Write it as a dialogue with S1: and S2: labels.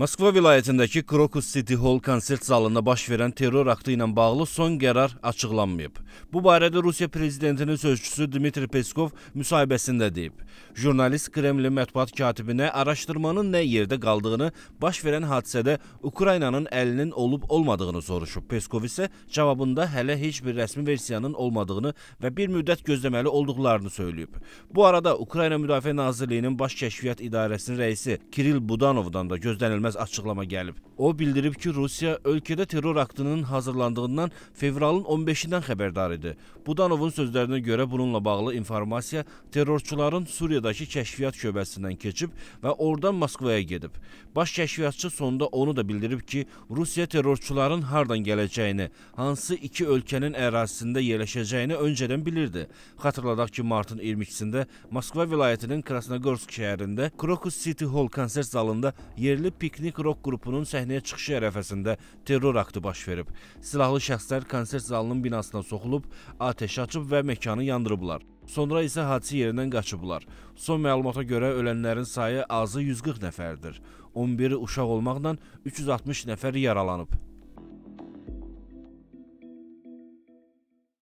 S1: Moskva vilayətindəki Krokus City Hall konsert zalında baş verən terror aktı ilə bağlı son qərar açıqlanmayıb. Bu barədə Rusiya prezidentinin sözçüsü Dmitri Peskov müsahibəsində deyib. Jurnalist Kremlin mətbuat katibinə araşdırmanın nə yerdə qaldığını, baş verən hadisədə Ukraynanın əlinin olub-olmadığını soruşub. Peskov isə cavabında hələ heç bir rəsmi versiyanın olmadığını və bir müddət gözləməli olduqlarını söyləyib. Bu arada Ukrayna Müdafiə Nazirliyinin Baş Kəşfiyyat İdarəsinin rəisi Kiril Budanovdan da gözlənilməz gözlənilməz açıqlama gəlib. O bildirib ki, Rusiya ölkədə terror aktının hazırlandığından fevralın 15-dən xəbərdar idi. Budanovun sözlərinə görə bununla bağlı informasiya terrorçuların Suriyadakı kəşfiyyat şöbəsindən keçib və oradan Moskvaya gedib. Baş kəşfiyyatçı sonda onu da bildirib ki, Rusiya terrorçuların hardan gələcəyini, hansı iki ölkənin ərazisində yerləşəcəyini öncədən bilirdi. Xatırladaq ki, martın 22-sində Moskva vilayətinin Krasnogorsk şəhərində Krokus City Hall konsert zalında yerli pik Piknik Rock qrupunun səhnəyə çıxışı ərəfəsində terror aktı baş verib. Silahlı şəxslər konsert zalının binasına soxulub, atəş açıb və məkanı yandırıblar. Sonra isə hadisə yerindən qaçıblar. Son məlumata görə ölənlərin sayı azı 140 nəfərdir. 11 uşaq olmaqla 360 nəfər yaralanıb.